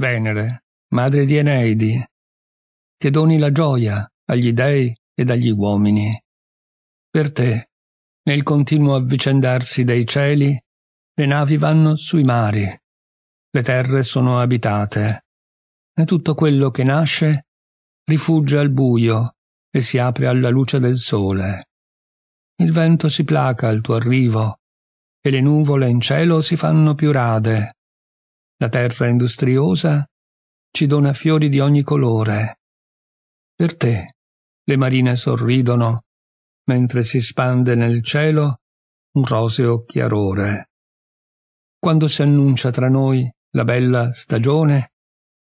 Venere, madre di Eneidi, che doni la gioia agli dei e agli uomini. Per te, nel continuo avvicendarsi dei cieli, le navi vanno sui mari, le terre sono abitate, e tutto quello che nasce rifugia al buio e si apre alla luce del sole. Il vento si placa al tuo arrivo, e le nuvole in cielo si fanno più rade, la terra industriosa ci dona fiori di ogni colore. Per te le marine sorridono, mentre si spande nel cielo un roseo chiarore. Quando si annuncia tra noi la bella stagione,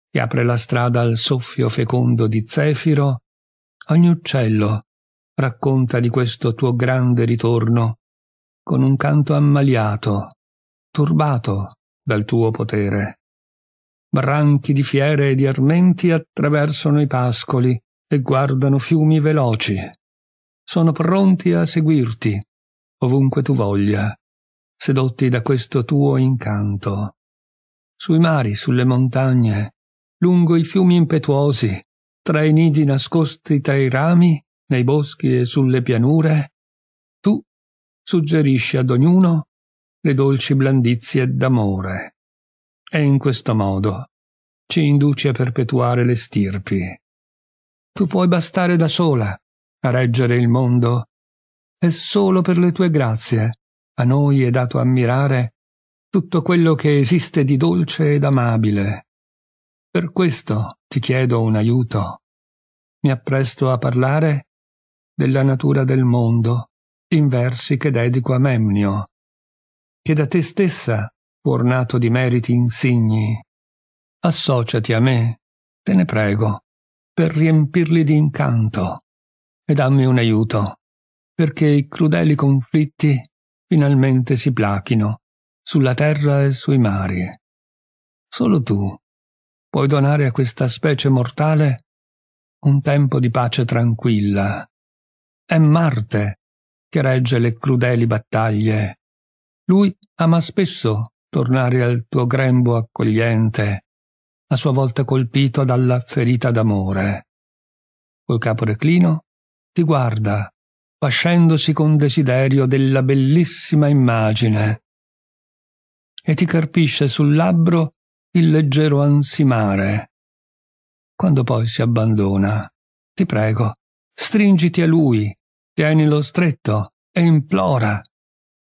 che apre la strada al soffio fecondo di zefiro, ogni uccello racconta di questo tuo grande ritorno con un canto ammaliato, turbato dal tuo potere. Branchi di fiere e di armenti attraversano i pascoli e guardano fiumi veloci. Sono pronti a seguirti, ovunque tu voglia, sedotti da questo tuo incanto. Sui mari, sulle montagne, lungo i fiumi impetuosi, tra i nidi nascosti tra i rami, nei boschi e sulle pianure, tu suggerisci ad ognuno le dolci blandizie d'amore. E in questo modo ci induci a perpetuare le stirpi. Tu puoi bastare da sola a reggere il mondo e solo per le tue grazie a noi è dato ammirare tutto quello che esiste di dolce ed amabile. Per questo ti chiedo un aiuto. Mi appresto a parlare della natura del mondo in versi che dedico a Memnio, che da te stessa fu ornato di meriti insigni. Associati a me, te ne prego, per riempirli di incanto e dammi un aiuto, perché i crudeli conflitti finalmente si plachino sulla terra e sui mari. Solo tu puoi donare a questa specie mortale un tempo di pace tranquilla. È Marte che regge le crudeli battaglie lui ama spesso tornare al tuo grembo accogliente, a sua volta colpito dalla ferita d'amore. Col capo reclino ti guarda, pascendosi con desiderio della bellissima immagine, e ti carpisce sul labbro il leggero ansimare. Quando poi si abbandona, ti prego, stringiti a lui, tienilo stretto e implora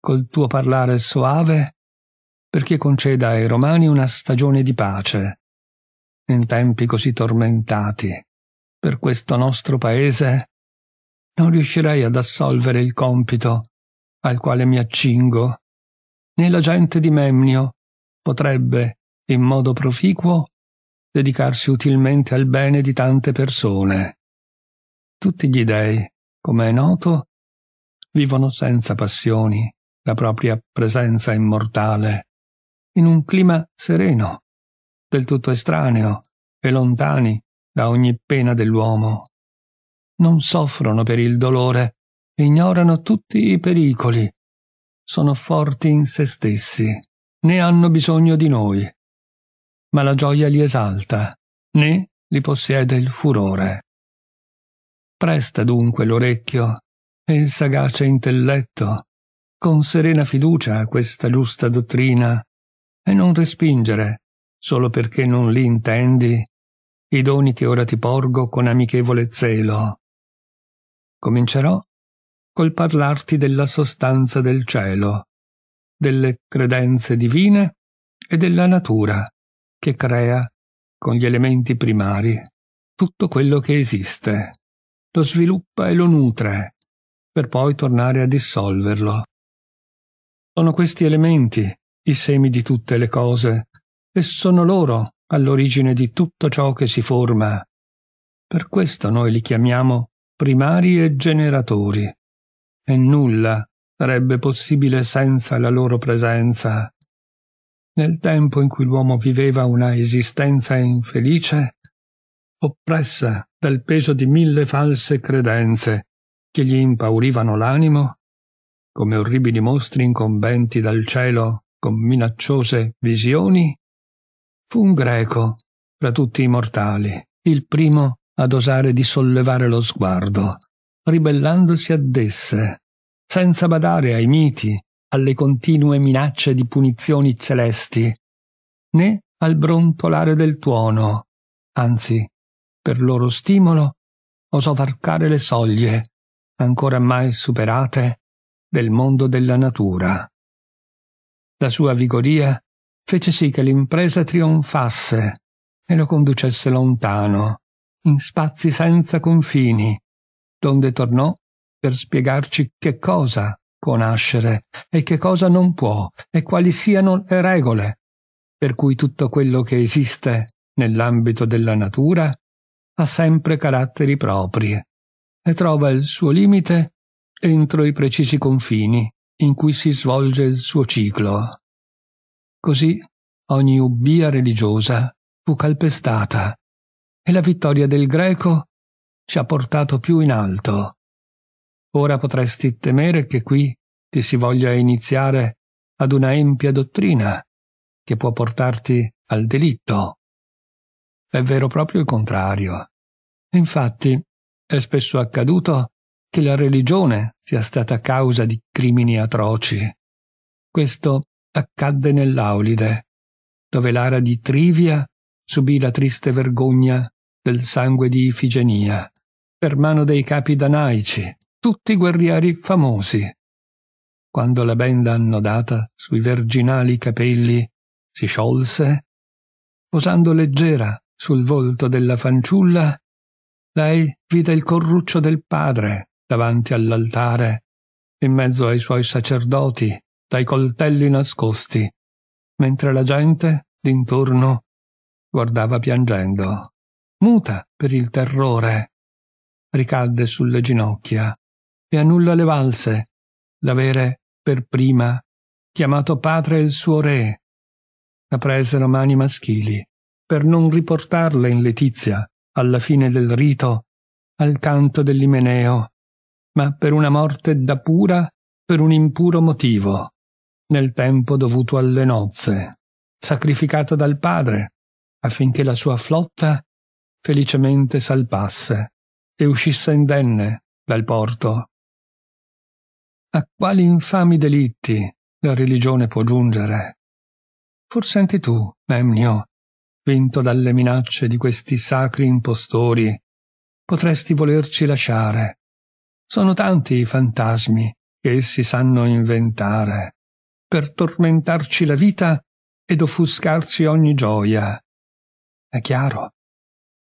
col tuo parlare soave, perché conceda ai romani una stagione di pace, in tempi così tormentati, per questo nostro paese, non riuscirei ad assolvere il compito al quale mi accingo, né la gente di Memnio potrebbe, in modo proficuo, dedicarsi utilmente al bene di tante persone. Tutti gli dei, come è noto, vivono senza passioni, la propria presenza immortale, in un clima sereno, del tutto estraneo e lontani da ogni pena dell'uomo. Non soffrono per il dolore, ignorano tutti i pericoli, sono forti in se stessi, né hanno bisogno di noi. Ma la gioia li esalta, né li possiede il furore. Presta dunque l'orecchio e il sagace intelletto con serena fiducia a questa giusta dottrina e non respingere, solo perché non li intendi, i doni che ora ti porgo con amichevole zelo. Comincerò col parlarti della sostanza del cielo, delle credenze divine e della natura che crea con gli elementi primari tutto quello che esiste, lo sviluppa e lo nutre, per poi tornare a dissolverlo sono questi elementi i semi di tutte le cose e sono loro all'origine di tutto ciò che si forma. Per questo noi li chiamiamo primari e generatori. E nulla sarebbe possibile senza la loro presenza. Nel tempo in cui l'uomo viveva una esistenza infelice, oppressa dal peso di mille false credenze che gli impaurivano l'animo, come orribili mostri incombenti dal cielo con minacciose visioni? Fu un greco, fra tutti i mortali, il primo ad osare di sollevare lo sguardo, ribellandosi ad esse, senza badare ai miti, alle continue minacce di punizioni celesti, né al brontolare del tuono, anzi, per loro stimolo, osò varcare le soglie, ancora mai superate, del mondo della natura. La sua vigoria fece sì che l'impresa trionfasse e lo conducesse lontano, in spazi senza confini, donde tornò per spiegarci che cosa può nascere e che cosa non può e quali siano le regole per cui tutto quello che esiste nell'ambito della natura ha sempre caratteri propri e trova il suo limite entro i precisi confini in cui si svolge il suo ciclo. Così ogni ubbia religiosa fu calpestata e la vittoria del greco ci ha portato più in alto. Ora potresti temere che qui ti si voglia iniziare ad una empia dottrina che può portarti al delitto. È vero proprio il contrario. Infatti, è spesso accaduto che la religione sia stata causa di crimini atroci. Questo accadde nell'Aulide, dove l'ara di Trivia subì la triste vergogna del sangue di Ifigenia, per mano dei capi danaici, tutti guerrieri famosi. Quando la benda annodata sui verginali capelli si sciolse, posando leggera sul volto della fanciulla, lei vide il corruccio del padre davanti all'altare, in mezzo ai suoi sacerdoti, dai coltelli nascosti, mentre la gente, d'intorno, guardava piangendo, muta per il terrore. Ricadde sulle ginocchia e a nulla le valse l'avere, per prima, chiamato padre il suo re. La presero mani maschili per non riportarla in letizia, alla fine del rito, al canto dell'imeneo ma per una morte da pura per un impuro motivo, nel tempo dovuto alle nozze, sacrificata dal padre, affinché la sua flotta felicemente salpasse e uscisse indenne dal porto. A quali infami delitti la religione può giungere? Forse anche tu, Memnio, vinto dalle minacce di questi sacri impostori, potresti volerci lasciare sono tanti i fantasmi che essi sanno inventare per tormentarci la vita ed offuscarci ogni gioia. È chiaro,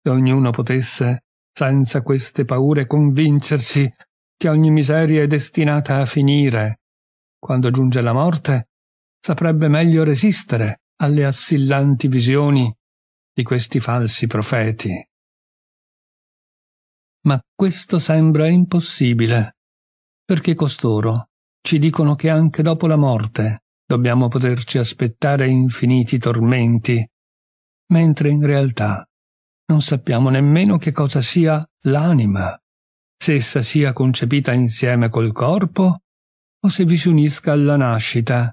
se ognuno potesse, senza queste paure, convincersi che ogni miseria è destinata a finire, quando giunge la morte, saprebbe meglio resistere alle assillanti visioni di questi falsi profeti ma questo sembra impossibile, perché costoro ci dicono che anche dopo la morte dobbiamo poterci aspettare infiniti tormenti, mentre in realtà non sappiamo nemmeno che cosa sia l'anima, se essa sia concepita insieme col corpo o se vi si unisca alla nascita,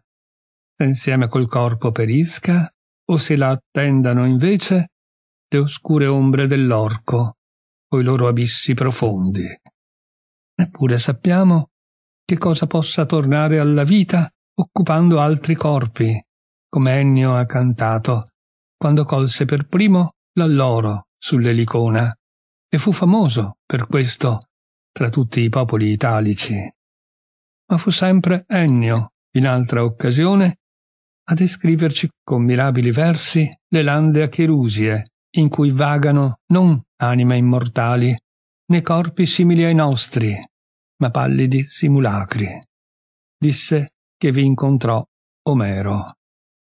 se insieme col corpo perisca o se la attendano invece le oscure ombre dell'orco coi loro abissi profondi. Eppure sappiamo che cosa possa tornare alla vita occupando altri corpi, come Ennio ha cantato, quando colse per primo l'alloro sull'elicona, e fu famoso per questo tra tutti i popoli italici. Ma fu sempre Ennio, in altra occasione, a descriverci con mirabili versi le lande acherusie, in cui vagano non anime immortali, né corpi simili ai nostri, ma pallidi simulacri. Disse che vi incontrò Omero,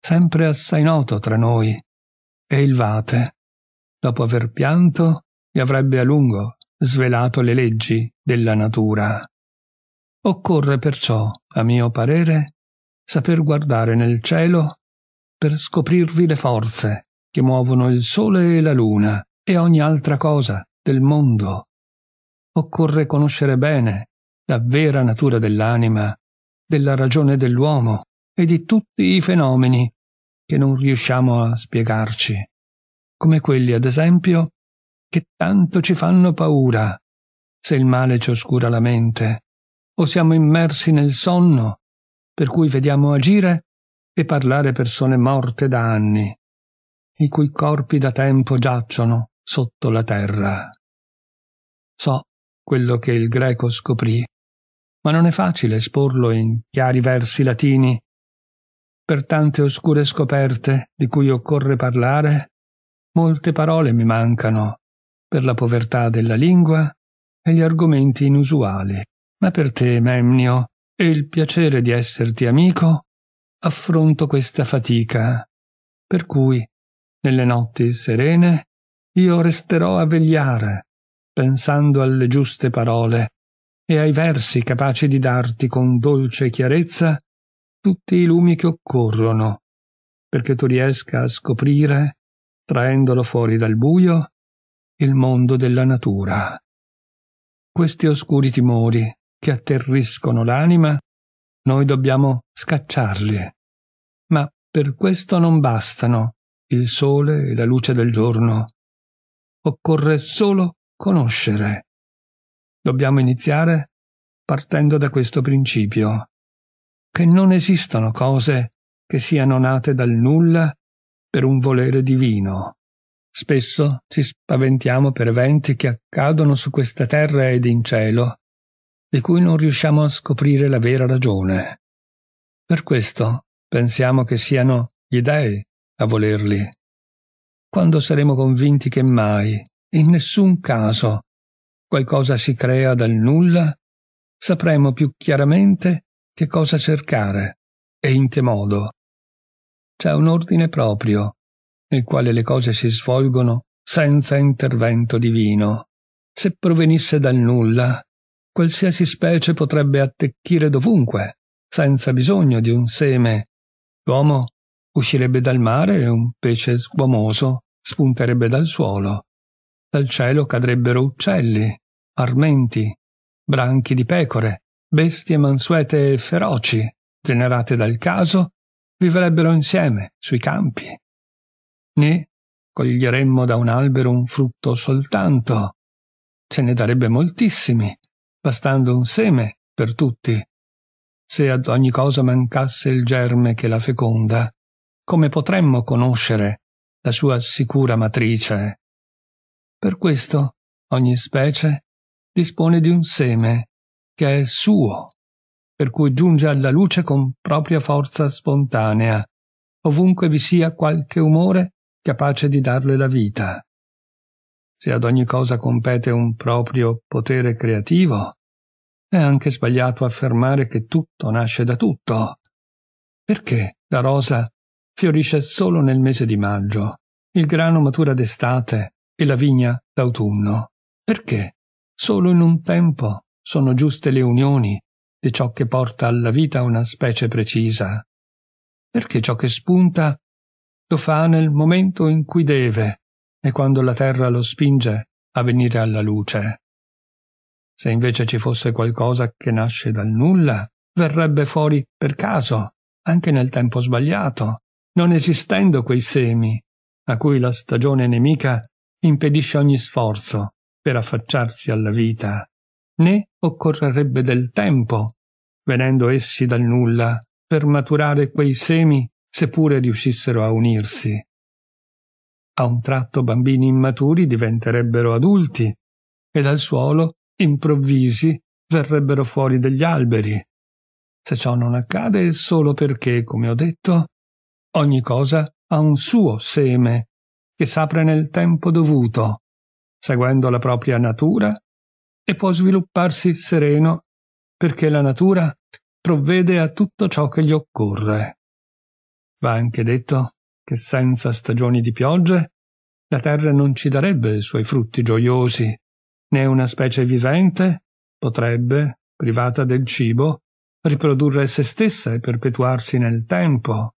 sempre assai noto tra noi, e il Vate, dopo aver pianto, gli avrebbe a lungo svelato le leggi della natura. Occorre perciò, a mio parere, saper guardare nel cielo per scoprirvi le forze che muovono il sole e la luna, e ogni altra cosa del mondo. Occorre conoscere bene la vera natura dell'anima, della ragione dell'uomo e di tutti i fenomeni che non riusciamo a spiegarci, come quelli, ad esempio, che tanto ci fanno paura, se il male ci oscura la mente, o siamo immersi nel sonno, per cui vediamo agire e parlare persone morte da anni, i cui corpi da tempo giacciono sotto la terra. So quello che il greco scoprì, ma non è facile esporlo in chiari versi latini. Per tante oscure scoperte di cui occorre parlare, molte parole mi mancano, per la povertà della lingua e gli argomenti inusuali. Ma per te, Memnio, e il piacere di esserti amico, affronto questa fatica, per cui, nelle notti serene, io resterò a vegliare, pensando alle giuste parole e ai versi capaci di darti con dolce chiarezza tutti i lumi che occorrono, perché tu riesca a scoprire, traendolo fuori dal buio, il mondo della natura. Questi oscuri timori che atterriscono l'anima, noi dobbiamo scacciarli. Ma per questo non bastano il sole e la luce del giorno, occorre solo conoscere. Dobbiamo iniziare partendo da questo principio, che non esistono cose che siano nate dal nulla per un volere divino. Spesso ci spaventiamo per eventi che accadono su questa terra ed in cielo, di cui non riusciamo a scoprire la vera ragione. Per questo pensiamo che siano gli dèi a volerli, quando saremo convinti che mai, in nessun caso, qualcosa si crea dal nulla, sapremo più chiaramente che cosa cercare e in che modo. C'è un ordine proprio, nel quale le cose si svolgono senza intervento divino. Se provenisse dal nulla, qualsiasi specie potrebbe attecchire dovunque, senza bisogno di un seme. L'uomo Uscirebbe dal mare e un pesce squamoso, spunterebbe dal suolo. Dal cielo cadrebbero uccelli, armenti, branchi di pecore, bestie mansuete e feroci, generate dal caso, vivrebbero insieme sui campi. Né coglieremmo da un albero un frutto soltanto. Ce ne darebbe moltissimi, bastando un seme per tutti. Se ad ogni cosa mancasse il germe che la feconda, come potremmo conoscere la sua sicura matrice? Per questo ogni specie dispone di un seme che è suo, per cui giunge alla luce con propria forza spontanea, ovunque vi sia qualche umore capace di darle la vita. Se ad ogni cosa compete un proprio potere creativo, è anche sbagliato affermare che tutto nasce da tutto. Perché la rosa fiorisce solo nel mese di maggio, il grano matura d'estate e la vigna d'autunno. Perché? Solo in un tempo sono giuste le unioni di ciò che porta alla vita una specie precisa. Perché ciò che spunta lo fa nel momento in cui deve e quando la terra lo spinge a venire alla luce. Se invece ci fosse qualcosa che nasce dal nulla, verrebbe fuori per caso, anche nel tempo sbagliato, non esistendo quei semi, a cui la stagione nemica impedisce ogni sforzo per affacciarsi alla vita, né occorrerebbe del tempo, venendo essi dal nulla, per maturare quei semi seppure riuscissero a unirsi. A un tratto bambini immaturi diventerebbero adulti e dal suolo, improvvisi, verrebbero fuori degli alberi. Se ciò non accade è solo perché, come ho detto, Ogni cosa ha un suo seme, che s'apre nel tempo dovuto, seguendo la propria natura, e può svilupparsi sereno, perché la natura provvede a tutto ciò che gli occorre. Va anche detto che senza stagioni di piogge la terra non ci darebbe i suoi frutti gioiosi, né una specie vivente potrebbe, privata del cibo, riprodurre se stessa e perpetuarsi nel tempo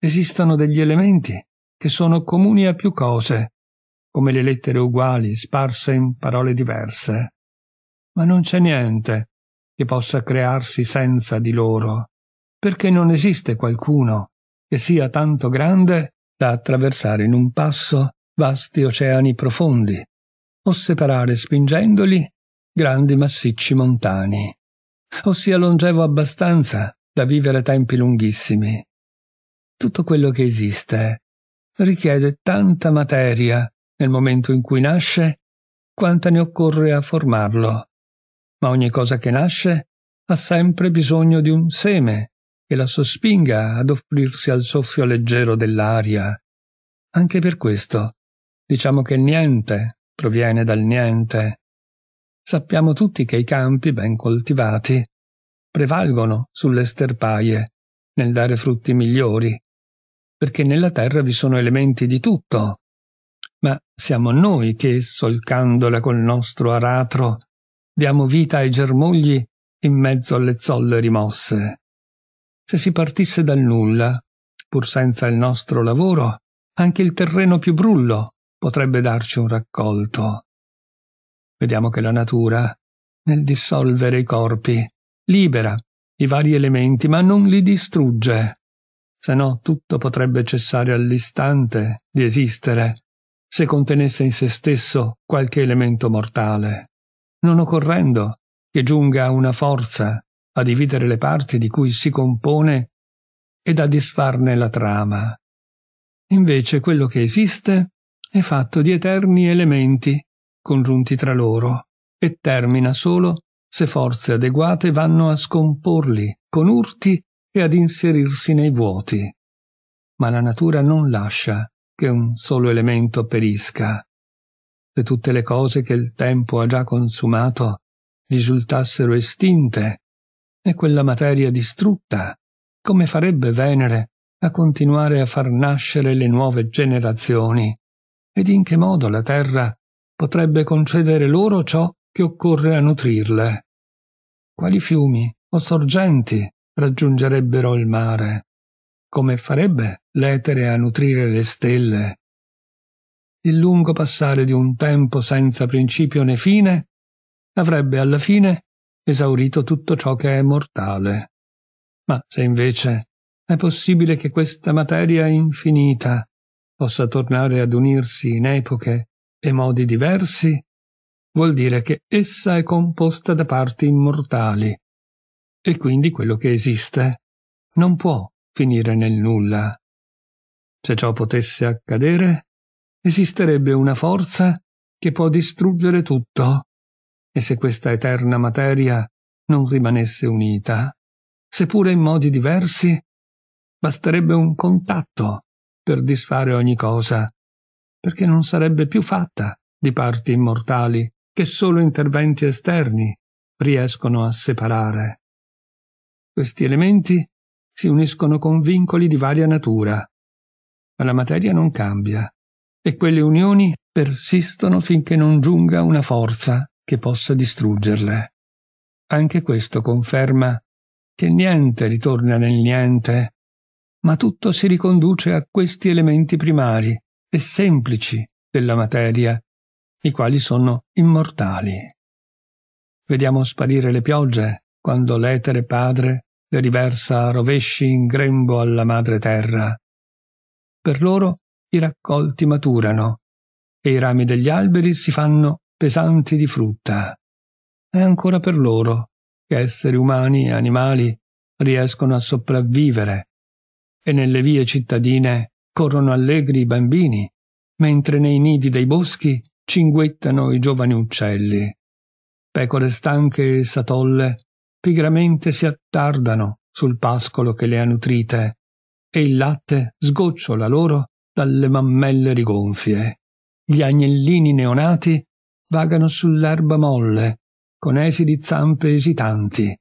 esistono degli elementi che sono comuni a più cose, come le lettere uguali sparse in parole diverse. Ma non c'è niente che possa crearsi senza di loro, perché non esiste qualcuno che sia tanto grande da attraversare in un passo vasti oceani profondi o separare spingendoli grandi massicci montani, o sia longevo abbastanza da vivere tempi lunghissimi tutto quello che esiste. Richiede tanta materia nel momento in cui nasce quanta ne occorre a formarlo. Ma ogni cosa che nasce ha sempre bisogno di un seme che la sospinga ad offrirsi al soffio leggero dell'aria. Anche per questo diciamo che niente proviene dal niente. Sappiamo tutti che i campi ben coltivati prevalgono sulle sterpaie nel dare frutti migliori perché nella terra vi sono elementi di tutto. Ma siamo noi che, solcandola col nostro aratro, diamo vita ai germogli in mezzo alle zolle rimosse. Se si partisse dal nulla, pur senza il nostro lavoro, anche il terreno più brullo potrebbe darci un raccolto. Vediamo che la natura, nel dissolvere i corpi, libera i vari elementi ma non li distrugge se no tutto potrebbe cessare all'istante di esistere, se contenesse in se stesso qualche elemento mortale, non occorrendo che giunga una forza a dividere le parti di cui si compone ed a disfarne la trama. Invece quello che esiste è fatto di eterni elementi congiunti tra loro e termina solo se forze adeguate vanno a scomporli con urti e ad inserirsi nei vuoti. Ma la natura non lascia che un solo elemento perisca. Se tutte le cose che il tempo ha già consumato risultassero estinte e quella materia distrutta, come farebbe Venere a continuare a far nascere le nuove generazioni? Ed in che modo la Terra potrebbe concedere loro ciò che occorre a nutrirle? Quali fiumi o sorgenti raggiungerebbero il mare. Come farebbe l'etere a nutrire le stelle? Il lungo passare di un tempo senza principio né fine avrebbe alla fine esaurito tutto ciò che è mortale. Ma se invece è possibile che questa materia infinita possa tornare ad unirsi in epoche e modi diversi, vuol dire che essa è composta da parti immortali, e quindi quello che esiste non può finire nel nulla. Se ciò potesse accadere, esisterebbe una forza che può distruggere tutto, e se questa eterna materia non rimanesse unita, seppure in modi diversi, basterebbe un contatto per disfare ogni cosa, perché non sarebbe più fatta di parti immortali che solo interventi esterni riescono a separare. Questi elementi si uniscono con vincoli di varia natura, ma la materia non cambia e quelle unioni persistono finché non giunga una forza che possa distruggerle. Anche questo conferma che niente ritorna nel niente, ma tutto si riconduce a questi elementi primari e semplici della materia, i quali sono immortali. Vediamo sparire le piogge quando l'etere padre le riversa a rovesci in grembo alla madre terra. Per loro i raccolti maturano e i rami degli alberi si fanno pesanti di frutta. È ancora per loro che esseri umani e animali riescono a sopravvivere e nelle vie cittadine corrono allegri i bambini, mentre nei nidi dei boschi cinguettano i giovani uccelli. Pecore stanche e satolle pigramente si attardano sul pascolo che le ha nutrite e il latte sgocciola loro dalle mammelle rigonfie. Gli agnellini neonati vagano sull'erba molle, con esili zampe esitanti,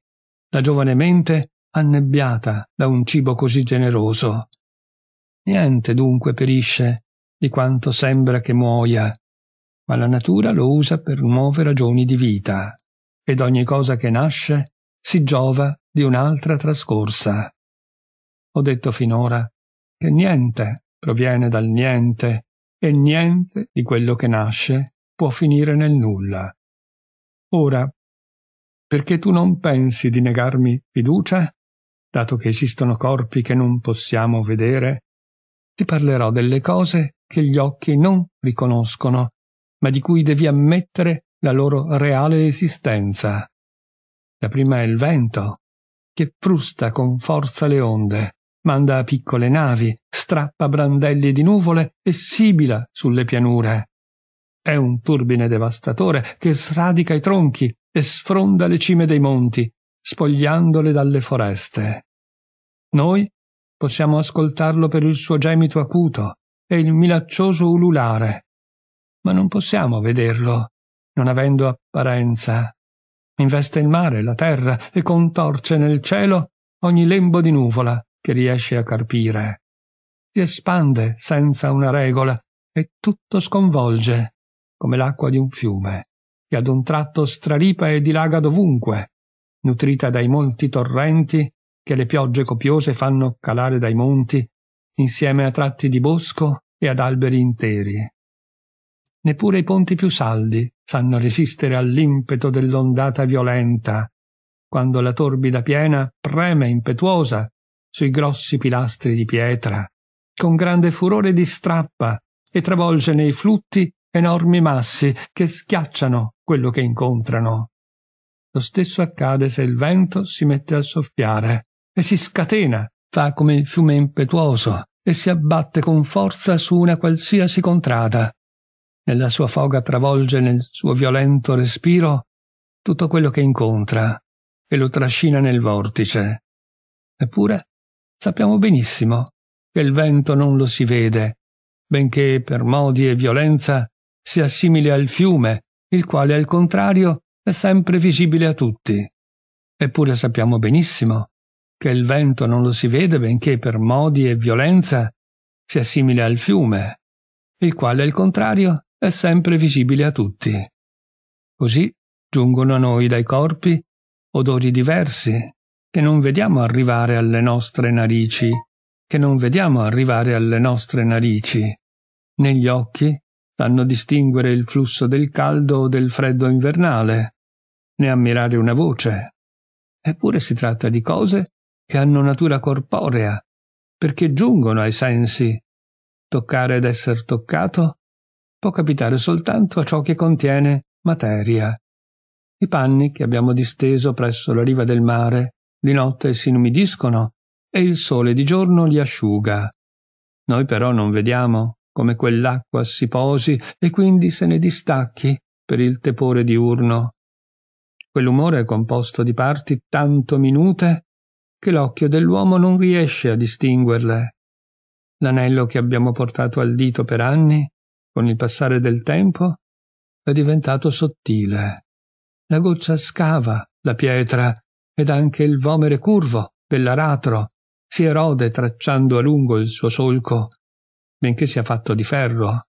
la giovane mente annebbiata da un cibo così generoso. Niente dunque perisce di quanto sembra che muoia, ma la natura lo usa per nuove ragioni di vita, ed ogni cosa che nasce si giova di un'altra trascorsa. Ho detto finora che niente proviene dal niente e niente di quello che nasce può finire nel nulla. Ora, perché tu non pensi di negarmi fiducia, dato che esistono corpi che non possiamo vedere, ti parlerò delle cose che gli occhi non riconoscono, ma di cui devi ammettere la loro reale esistenza. La prima è il vento, che frusta con forza le onde, manda piccole navi, strappa brandelli di nuvole e sibila sulle pianure. È un turbine devastatore che sradica i tronchi e sfronda le cime dei monti, spogliandole dalle foreste. Noi possiamo ascoltarlo per il suo gemito acuto e il minaccioso ululare, ma non possiamo vederlo, non avendo apparenza investe il mare, la terra e contorce nel cielo ogni lembo di nuvola che riesce a carpire. Si espande senza una regola e tutto sconvolge, come l'acqua di un fiume, che ad un tratto straripa e dilaga dovunque, nutrita dai molti torrenti che le piogge copiose fanno calare dai monti, insieme a tratti di bosco e ad alberi interi neppure i ponti più saldi sanno resistere all'impeto dell'ondata violenta, quando la torbida piena preme impetuosa sui grossi pilastri di pietra, con grande furore di strappa e travolge nei flutti enormi massi che schiacciano quello che incontrano. Lo stesso accade se il vento si mette a soffiare e si scatena, fa come il fiume impetuoso e si abbatte con forza su una qualsiasi contrada, nella sua foga travolge nel suo violento respiro tutto quello che incontra e lo trascina nel vortice. Eppure sappiamo benissimo che il vento non lo si vede, benché per modi e violenza sia simile al fiume, il quale al contrario è sempre visibile a tutti. Eppure sappiamo benissimo che il vento non lo si vede, benché per modi e violenza sia simile al fiume, il quale al contrario è sempre visibile a tutti. Così giungono a noi dai corpi odori diversi che non vediamo arrivare alle nostre narici, che non vediamo arrivare alle nostre narici. Negli occhi fanno distinguere il flusso del caldo o del freddo invernale, né ammirare una voce. Eppure si tratta di cose che hanno natura corporea, perché giungono ai sensi. Toccare ed essere toccato può capitare soltanto a ciò che contiene materia. I panni che abbiamo disteso presso la riva del mare di notte si inumidiscono e il sole di giorno li asciuga. Noi però non vediamo come quell'acqua si posi e quindi se ne distacchi per il tepore diurno. Quell'umore è composto di parti tanto minute che l'occhio dell'uomo non riesce a distinguerle. L'anello che abbiamo portato al dito per anni con il passare del tempo, è diventato sottile. La goccia scava la pietra ed anche il vomere curvo dell'aratro si erode tracciando a lungo il suo solco, benché sia fatto di ferro.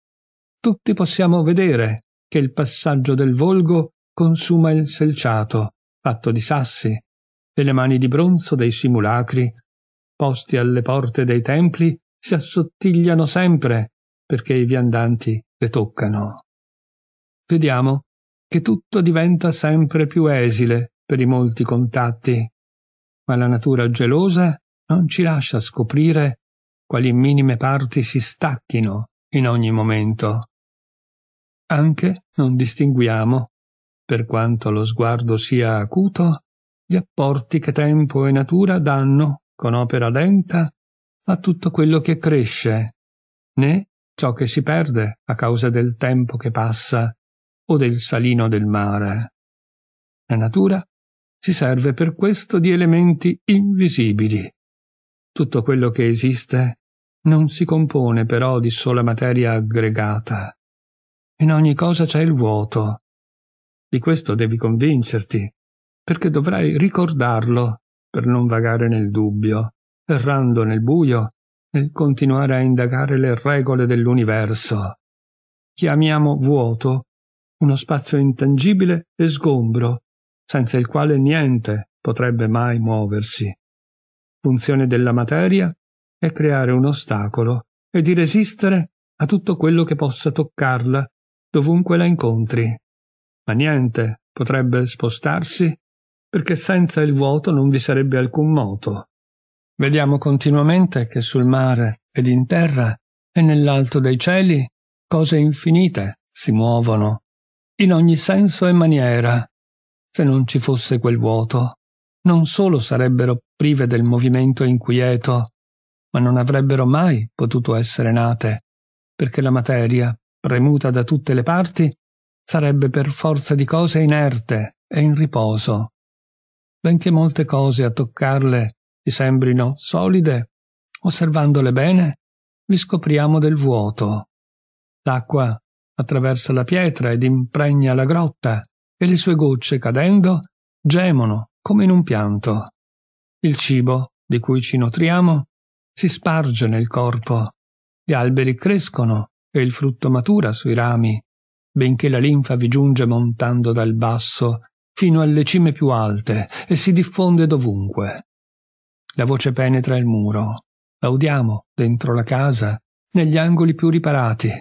Tutti possiamo vedere che il passaggio del volgo consuma il selciato, fatto di sassi, e le mani di bronzo dei simulacri, posti alle porte dei templi, si assottigliano sempre perché i viandanti le toccano. Vediamo che tutto diventa sempre più esile per i molti contatti, ma la natura gelosa non ci lascia scoprire quali minime parti si stacchino in ogni momento. Anche non distinguiamo, per quanto lo sguardo sia acuto, gli apporti che tempo e natura danno, con opera lenta, a tutto quello che cresce, né ciò che si perde a causa del tempo che passa o del salino del mare. La natura si serve per questo di elementi invisibili. Tutto quello che esiste non si compone però di sola materia aggregata. In ogni cosa c'è il vuoto. Di questo devi convincerti, perché dovrai ricordarlo per non vagare nel dubbio, errando nel buio nel continuare a indagare le regole dell'universo. Chiamiamo vuoto uno spazio intangibile e sgombro, senza il quale niente potrebbe mai muoversi. Funzione della materia è creare un ostacolo e di resistere a tutto quello che possa toccarla dovunque la incontri. Ma niente potrebbe spostarsi perché senza il vuoto non vi sarebbe alcun moto. Vediamo continuamente che sul mare ed in terra e nell'alto dei cieli cose infinite si muovono, in ogni senso e maniera. Se non ci fosse quel vuoto, non solo sarebbero prive del movimento inquieto, ma non avrebbero mai potuto essere nate, perché la materia, premuta da tutte le parti, sarebbe per forza di cose inerte e in riposo. Benché molte cose a toccarle ti sembrino solide, osservandole bene, vi scopriamo del vuoto. L'acqua attraversa la pietra ed impregna la grotta, e le sue gocce cadendo gemono come in un pianto. Il cibo, di cui ci nutriamo, si sparge nel corpo. Gli alberi crescono e il frutto matura sui rami, benché la linfa vi giunge montando dal basso fino alle cime più alte e si diffonde dovunque. La voce penetra il muro. La udiamo dentro la casa, negli angoli più riparati.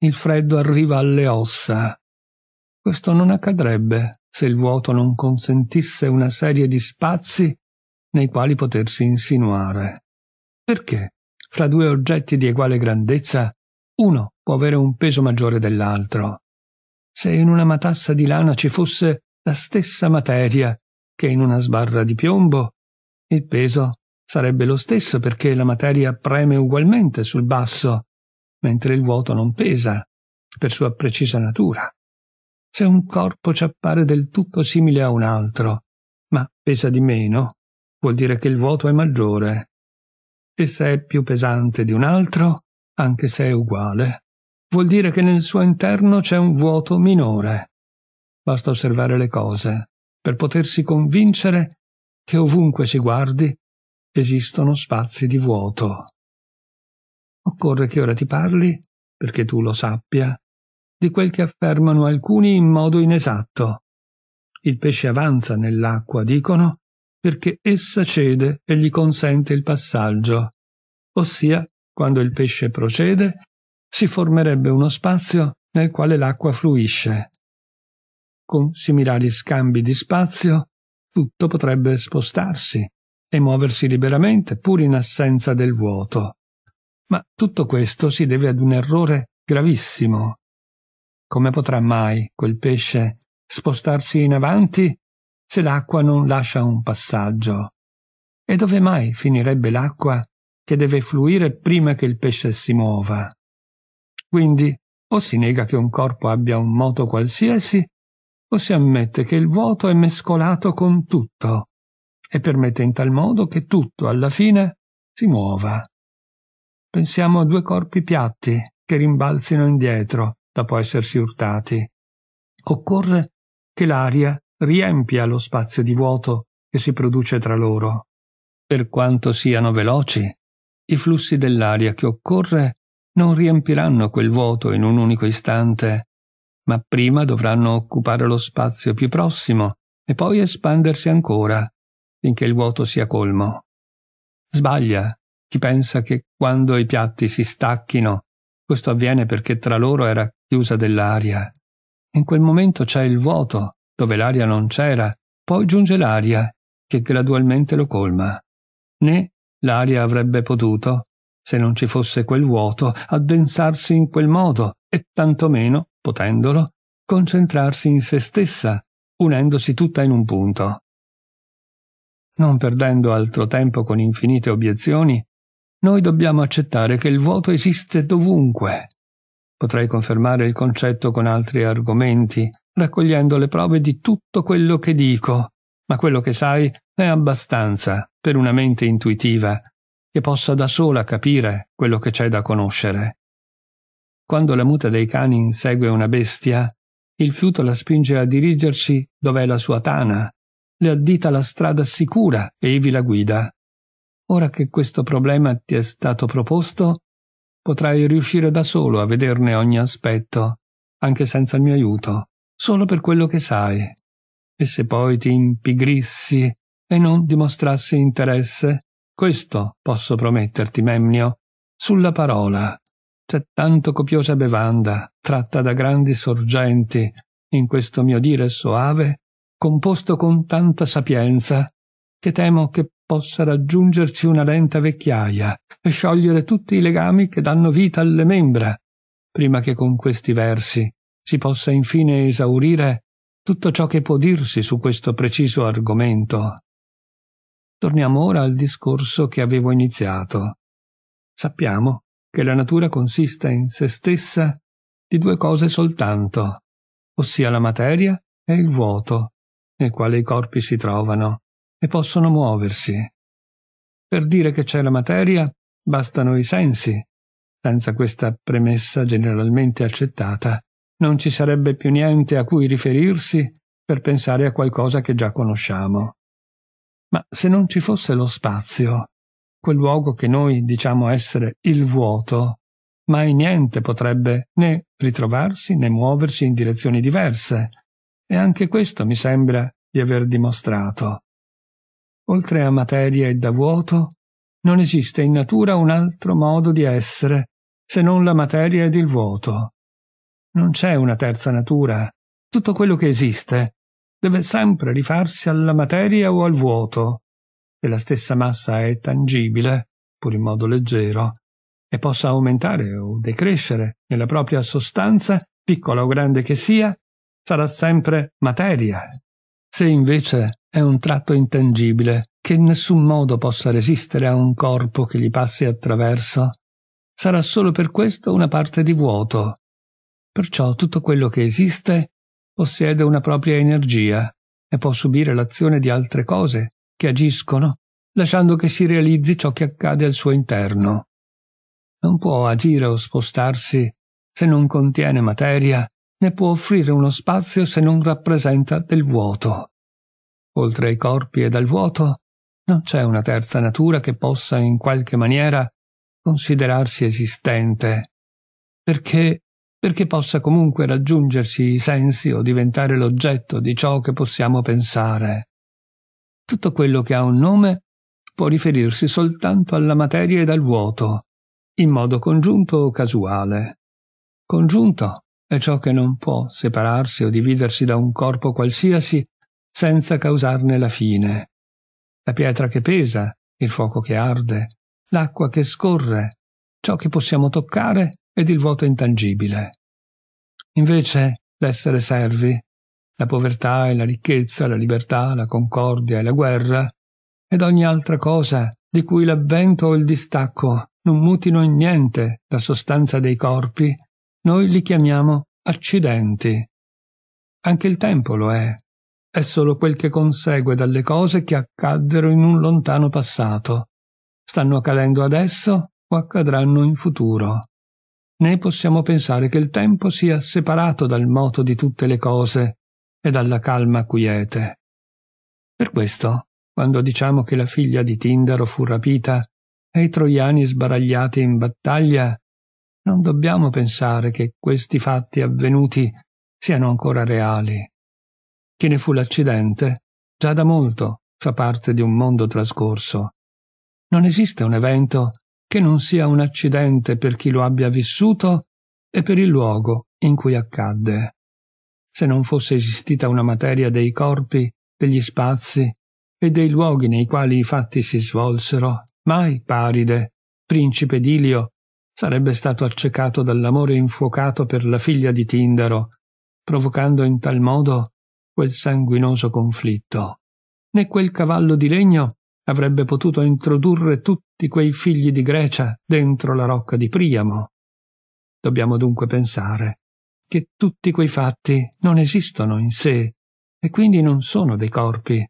Il freddo arriva alle ossa. Questo non accadrebbe se il vuoto non consentisse una serie di spazi nei quali potersi insinuare. Perché, fra due oggetti di eguale grandezza, uno può avere un peso maggiore dell'altro. Se in una matassa di lana ci fosse la stessa materia che in una sbarra di piombo, il peso sarebbe lo stesso perché la materia preme ugualmente sul basso, mentre il vuoto non pesa, per sua precisa natura. Se un corpo ci appare del tutto simile a un altro, ma pesa di meno, vuol dire che il vuoto è maggiore. E se è più pesante di un altro, anche se è uguale, vuol dire che nel suo interno c'è un vuoto minore. Basta osservare le cose per potersi convincere che ovunque si guardi esistono spazi di vuoto. Occorre che ora ti parli, perché tu lo sappia, di quel che affermano alcuni in modo inesatto. Il pesce avanza nell'acqua, dicono, perché essa cede e gli consente il passaggio, ossia, quando il pesce procede, si formerebbe uno spazio nel quale l'acqua fluisce. Con similari scambi di spazio tutto potrebbe spostarsi e muoversi liberamente pur in assenza del vuoto. Ma tutto questo si deve ad un errore gravissimo. Come potrà mai quel pesce spostarsi in avanti se l'acqua non lascia un passaggio? E dove mai finirebbe l'acqua che deve fluire prima che il pesce si muova? Quindi o si nega che un corpo abbia un moto qualsiasi, o si ammette che il vuoto è mescolato con tutto e permette in tal modo che tutto alla fine si muova. Pensiamo a due corpi piatti che rimbalzino indietro dopo essersi urtati. Occorre che l'aria riempia lo spazio di vuoto che si produce tra loro. Per quanto siano veloci, i flussi dell'aria che occorre non riempiranno quel vuoto in un unico istante, ma prima dovranno occupare lo spazio più prossimo e poi espandersi ancora, finché il vuoto sia colmo. Sbaglia chi pensa che quando i piatti si stacchino, questo avviene perché tra loro era chiusa dell'aria. In quel momento c'è il vuoto, dove l'aria non c'era, poi giunge l'aria, che gradualmente lo colma. Né l'aria avrebbe potuto, se non ci fosse quel vuoto, addensarsi in quel modo e tantomeno, potendolo, concentrarsi in se stessa, unendosi tutta in un punto. Non perdendo altro tempo con infinite obiezioni, noi dobbiamo accettare che il vuoto esiste dovunque. Potrei confermare il concetto con altri argomenti, raccogliendo le prove di tutto quello che dico, ma quello che sai è abbastanza per una mente intuitiva che possa da sola capire quello che c'è da conoscere. Quando la muta dei cani insegue una bestia, il fiuto la spinge a dirigersi dov'è la sua tana, le addita la strada sicura e ivi la guida. Ora che questo problema ti è stato proposto, potrai riuscire da solo a vederne ogni aspetto, anche senza il mio aiuto, solo per quello che sai. E se poi ti impigrissi e non dimostrassi interesse, questo posso prometterti, Memnio, sulla parola. C'è tanto copiosa bevanda, tratta da grandi sorgenti, in questo mio dire soave, composto con tanta sapienza, che temo che possa raggiungerci una lenta vecchiaia e sciogliere tutti i legami che danno vita alle membra, prima che con questi versi si possa infine esaurire tutto ciò che può dirsi su questo preciso argomento. Torniamo ora al discorso che avevo iniziato. Sappiamo che la natura consista in se stessa di due cose soltanto, ossia la materia e il vuoto, nel quale i corpi si trovano e possono muoversi. Per dire che c'è la materia bastano i sensi. Senza questa premessa generalmente accettata, non ci sarebbe più niente a cui riferirsi per pensare a qualcosa che già conosciamo. Ma se non ci fosse lo spazio, quel luogo che noi diciamo essere il vuoto, mai niente potrebbe né ritrovarsi né muoversi in direzioni diverse. E anche questo mi sembra di aver dimostrato. Oltre a materia e da vuoto, non esiste in natura un altro modo di essere se non la materia ed il vuoto. Non c'è una terza natura. Tutto quello che esiste deve sempre rifarsi alla materia o al vuoto, e la stessa massa è tangibile, pur in modo leggero, e possa aumentare o decrescere nella propria sostanza, piccola o grande che sia, sarà sempre materia. Se invece è un tratto intangibile, che in nessun modo possa resistere a un corpo che gli passi attraverso, sarà solo per questo una parte di vuoto. Perciò tutto quello che esiste possiede una propria energia e può subire l'azione di altre cose che agiscono, lasciando che si realizzi ciò che accade al suo interno. Non può agire o spostarsi se non contiene materia, né può offrire uno spazio se non rappresenta del vuoto. Oltre ai corpi e dal vuoto, non c'è una terza natura che possa in qualche maniera considerarsi esistente, perché perché possa comunque raggiungersi i sensi o diventare l'oggetto di ciò che possiamo pensare. Tutto quello che ha un nome può riferirsi soltanto alla materia e al vuoto, in modo congiunto o casuale. Congiunto è ciò che non può separarsi o dividersi da un corpo qualsiasi senza causarne la fine. La pietra che pesa, il fuoco che arde, l'acqua che scorre, ciò che possiamo toccare ed il vuoto intangibile. Invece l'essere servi, la povertà e la ricchezza, la libertà, la concordia e la guerra, ed ogni altra cosa di cui l'avvento o il distacco non mutino in niente la sostanza dei corpi, noi li chiamiamo accidenti. Anche il tempo lo è, è solo quel che consegue dalle cose che accaddero in un lontano passato, stanno accadendo adesso o accadranno in futuro né possiamo pensare che il tempo sia separato dal moto di tutte le cose e dalla calma quiete. Per questo, quando diciamo che la figlia di Tindaro fu rapita e i troiani sbaragliati in battaglia, non dobbiamo pensare che questi fatti avvenuti siano ancora reali. Chi ne fu l'accidente già da molto fa parte di un mondo trascorso. Non esiste un evento che non sia un accidente per chi lo abbia vissuto e per il luogo in cui accadde. Se non fosse esistita una materia dei corpi, degli spazi e dei luoghi nei quali i fatti si svolsero, mai Paride, principe d'Ilio, sarebbe stato accecato dall'amore infuocato per la figlia di Tindaro, provocando in tal modo quel sanguinoso conflitto. Né quel cavallo di legno avrebbe potuto introdurre tutti di quei figli di Grecia dentro la rocca di Priamo. Dobbiamo dunque pensare che tutti quei fatti non esistono in sé e quindi non sono dei corpi,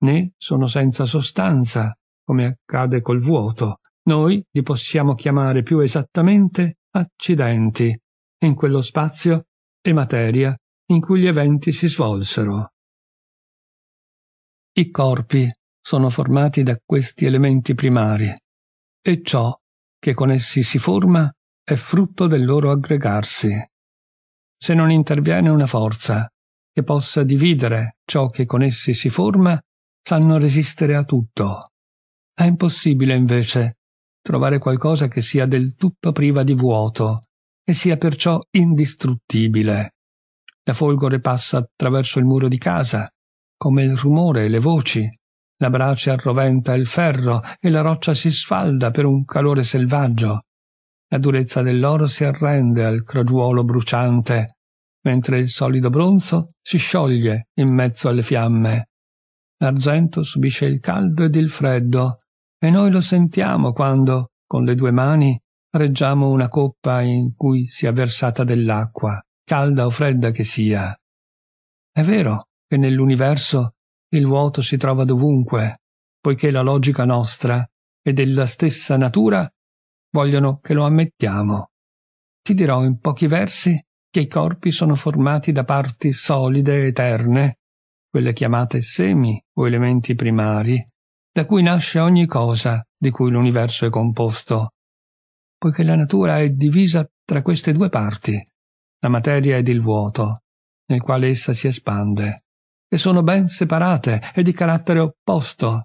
né sono senza sostanza, come accade col vuoto. Noi li possiamo chiamare più esattamente accidenti, in quello spazio e materia in cui gli eventi si svolsero. I corpi sono formati da questi elementi primari, e ciò che con essi si forma è frutto del loro aggregarsi. Se non interviene una forza che possa dividere ciò che con essi si forma, sanno resistere a tutto. È impossibile invece trovare qualcosa che sia del tutto priva di vuoto e sia perciò indistruttibile. La folgore passa attraverso il muro di casa, come il rumore e le voci, la brace arroventa il ferro e la roccia si sfalda per un calore selvaggio. La durezza dell'oro si arrende al crogiuolo bruciante, mentre il solido bronzo si scioglie in mezzo alle fiamme. L'argento subisce il caldo ed il freddo, e noi lo sentiamo quando, con le due mani, reggiamo una coppa in cui sia versata dell'acqua, calda o fredda che sia. È vero che nell'universo il vuoto si trova dovunque, poiché la logica nostra e della stessa natura vogliono che lo ammettiamo. Ti dirò in pochi versi che i corpi sono formati da parti solide eterne, quelle chiamate semi o elementi primari, da cui nasce ogni cosa di cui l'universo è composto, poiché la natura è divisa tra queste due parti, la materia ed il vuoto, nel quale essa si espande e sono ben separate e di carattere opposto.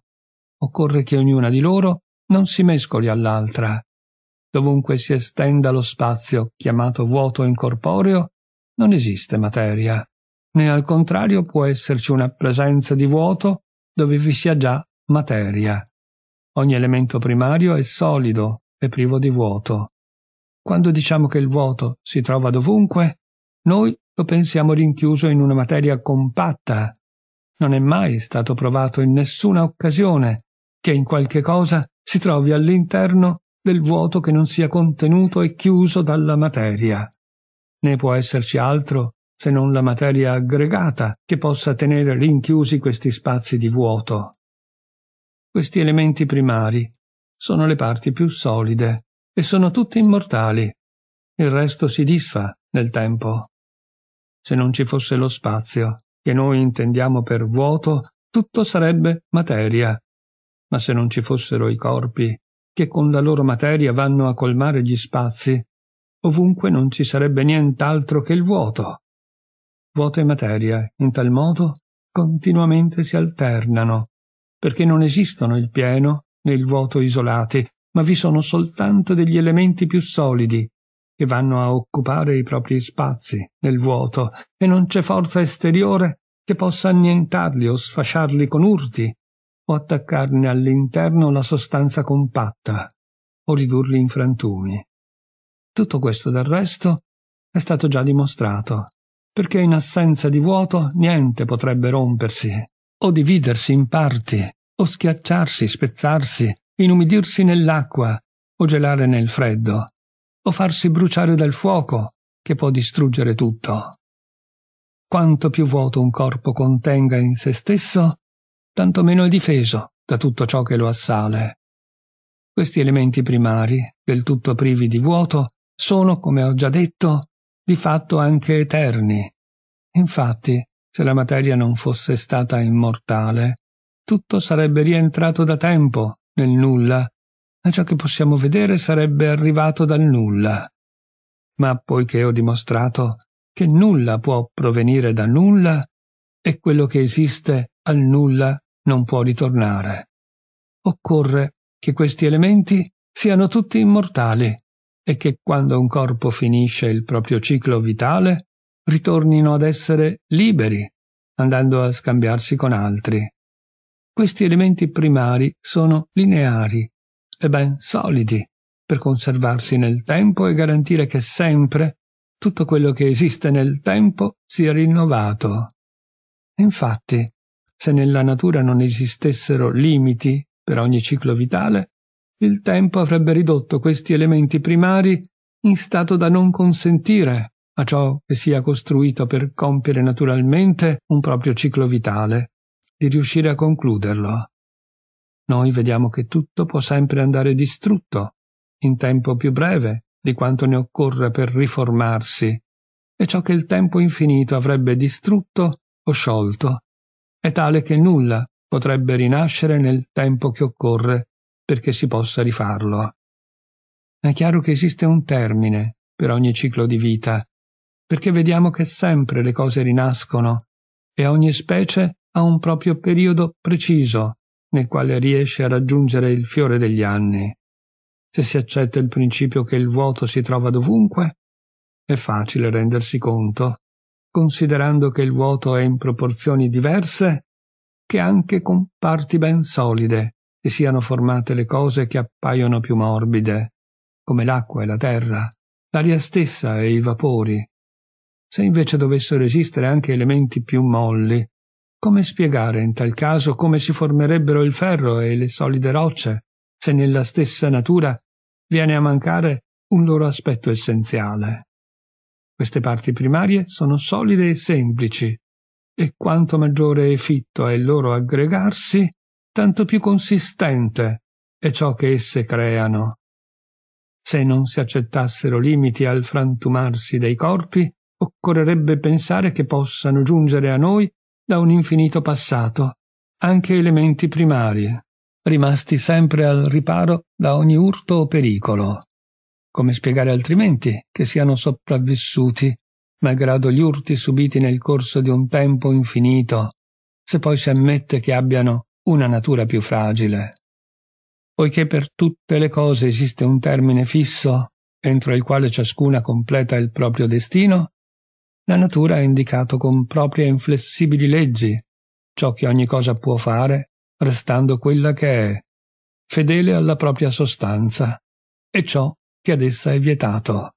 Occorre che ognuna di loro non si mescoli all'altra. Dovunque si estenda lo spazio chiamato vuoto incorporeo, non esiste materia, né al contrario può esserci una presenza di vuoto dove vi sia già materia. Ogni elemento primario è solido e privo di vuoto. Quando diciamo che il vuoto si trova dovunque, noi lo pensiamo rinchiuso in una materia compatta. Non è mai stato provato in nessuna occasione che in qualche cosa si trovi all'interno del vuoto che non sia contenuto e chiuso dalla materia. Ne può esserci altro se non la materia aggregata che possa tenere rinchiusi questi spazi di vuoto. Questi elementi primari sono le parti più solide e sono tutti immortali. Il resto si disfa nel tempo se non ci fosse lo spazio, che noi intendiamo per vuoto, tutto sarebbe materia. Ma se non ci fossero i corpi, che con la loro materia vanno a colmare gli spazi, ovunque non ci sarebbe nient'altro che il vuoto. Vuoto e materia, in tal modo, continuamente si alternano, perché non esistono il pieno né il vuoto isolati, ma vi sono soltanto degli elementi più solidi, che vanno a occupare i propri spazi nel vuoto e non c'è forza esteriore che possa annientarli o sfasciarli con urti o attaccarne all'interno la sostanza compatta o ridurli in frantumi. Tutto questo del resto è stato già dimostrato, perché in assenza di vuoto niente potrebbe rompersi o dividersi in parti o schiacciarsi, spezzarsi, inumidirsi nell'acqua o gelare nel freddo o farsi bruciare dal fuoco che può distruggere tutto. Quanto più vuoto un corpo contenga in se stesso, tanto meno è difeso da tutto ciò che lo assale. Questi elementi primari, del tutto privi di vuoto, sono, come ho già detto, di fatto anche eterni. Infatti, se la materia non fosse stata immortale, tutto sarebbe rientrato da tempo nel nulla a ciò che possiamo vedere sarebbe arrivato dal nulla. Ma poiché ho dimostrato che nulla può provenire da nulla e quello che esiste al nulla non può ritornare, occorre che questi elementi siano tutti immortali e che quando un corpo finisce il proprio ciclo vitale ritornino ad essere liberi, andando a scambiarsi con altri. Questi elementi primari sono lineari e ben solidi per conservarsi nel tempo e garantire che sempre tutto quello che esiste nel tempo sia rinnovato. Infatti, se nella natura non esistessero limiti per ogni ciclo vitale, il tempo avrebbe ridotto questi elementi primari in stato da non consentire a ciò che sia costruito per compiere naturalmente un proprio ciclo vitale, di riuscire a concluderlo noi vediamo che tutto può sempre andare distrutto in tempo più breve di quanto ne occorre per riformarsi, e ciò che il tempo infinito avrebbe distrutto o sciolto è tale che nulla potrebbe rinascere nel tempo che occorre perché si possa rifarlo. È chiaro che esiste un termine per ogni ciclo di vita, perché vediamo che sempre le cose rinascono e ogni specie ha un proprio periodo preciso nel quale riesce a raggiungere il fiore degli anni. Se si accetta il principio che il vuoto si trova dovunque, è facile rendersi conto, considerando che il vuoto è in proporzioni diverse, che anche con parti ben solide si siano formate le cose che appaiono più morbide, come l'acqua e la terra, l'aria stessa e i vapori. Se invece dovessero esistere anche elementi più molli, come spiegare in tal caso come si formerebbero il ferro e le solide rocce, se nella stessa natura viene a mancare un loro aspetto essenziale? Queste parti primarie sono solide e semplici, e quanto maggiore e fitto è il loro aggregarsi, tanto più consistente è ciò che esse creano. Se non si accettassero limiti al frantumarsi dei corpi, occorrerebbe pensare che possano giungere a noi da un infinito passato, anche elementi primari, rimasti sempre al riparo da ogni urto o pericolo. Come spiegare altrimenti che siano sopravvissuti, malgrado gli urti subiti nel corso di un tempo infinito, se poi si ammette che abbiano una natura più fragile? Poiché per tutte le cose esiste un termine fisso, entro il quale ciascuna completa il proprio destino, la natura ha indicato con proprie inflessibili leggi ciò che ogni cosa può fare, restando quella che è, fedele alla propria sostanza, e ciò che ad essa è vietato.